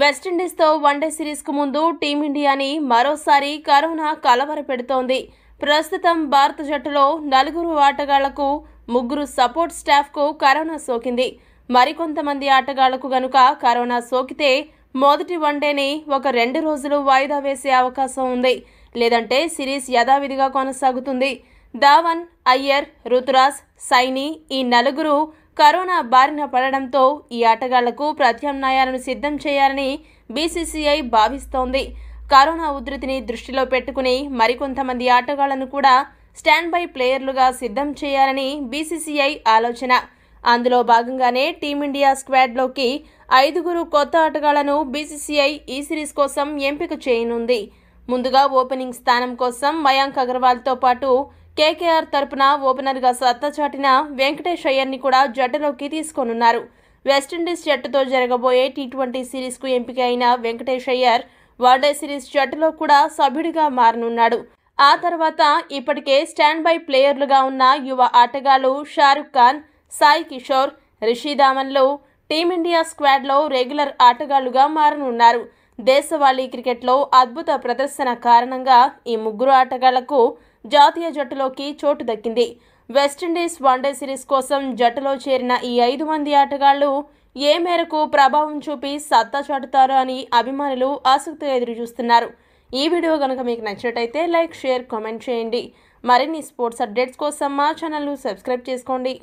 వెస్టిండీస్తో one day సిరీస్కు ముందు టీమిండియాని మరోసారి corona కలవర పెడుతోంది ప్రస్తుతం భారత జట్టులో నలుగురు ఆటగాళ్లకు ముగ్గురు సపోర్ట్ స్టాఫ్కు కరోనా సోకింది మరికొంతమంది ఆటగాళ్లకు గనుక కరోనా సోకితే మొదటి వన్డేని ఒక రెండు రోజులు వాయిదా వేసే అవకాశం ఉంది లేదంటే సిరీస్ యథావిధిగా కొనసాగుతుంది ధావన్ అయ్యర్ రుతురాజ్ సైని ఈ నలుగురు కరోనా బారిన పడడంతో ఈ ఆటగాళ్లకు ప్రత్యామ్నాయాలను సిద్ధం చేయాలని బీసీసీఐ భావిస్తోంది కరోనా ఉధృతిని దృష్టిలో పెట్టుకుని మరికొంతమంది ఆటగాళ్లను కూడా స్టాండ్ బై ప్లేయర్లుగా సిద్ధం చేయాలని బీసీసీఐ ఆలోచన అందులో భాగంగానే టీమిండియా స్క్వాడ్లోకి ఐదుగురు కొత్త ఆటగాళ్లను బీసీసీఐ ఈ సిరీస్ కోసం ఎంపిక చేయనుంది ముందుగా ఓపెనింగ్ స్థానం కోసం మయాంక్ అగర్వాల్తో పాటు కేకేఆర్ తరపున ఓపెనర్గా చాటిన వెంకటేష్ అయ్యర్ని కూడా జట్టులోకి తీసుకోనున్నారు వెస్టిండీస్ జట్టుతో జరగబోయే టీ ట్వంటీ సిరీస్కు ఎంపిక అయిన వెంకటేష్ అయ్యర్ వన్డే సిరీస్ జట్టులో కూడా సభ్యుడిగా మారనున్నాడు ఆ తర్వాత ఇప్పటికే స్టాండ్ బై ప్లేయర్లుగా ఉన్న యువ ఆటగాళ్లు షారుఖ్ ఖాన్ సాయి కిషోర్ రిషి ధామన్లు టీమిండియా స్క్వాడ్లో రెగ్యులర్ ఆటగాళ్లుగా మారనున్నారు దేశవాళీ క్రికెట్లో అద్భుత ప్రదర్శన కారణంగా ఈ ముగ్గురు ఆటగాళ్లకు జాతీయ జట్టులోకి చోటు దక్కింది వెస్టిండీస్ వన్డే సిరీస్ కోసం జట్టులో చేరిన ఈ ఐదు మంది ఆటగాళ్లు ఏ మేరకు ప్రభావం చూపి సత్తా చాటుతారు అని అభిమానులు ఆసక్తిగా ఎదురుచూస్తున్నారు ఈ వీడియో కనుక మీకు నచ్చినట్టయితే లైక్ షేర్ కామెంట్ చేయండి మరిన్ని స్పోర్ట్స్ అప్డేట్స్ కోసం మా ఛానల్ను సబ్స్క్రైబ్ చేసుకోండి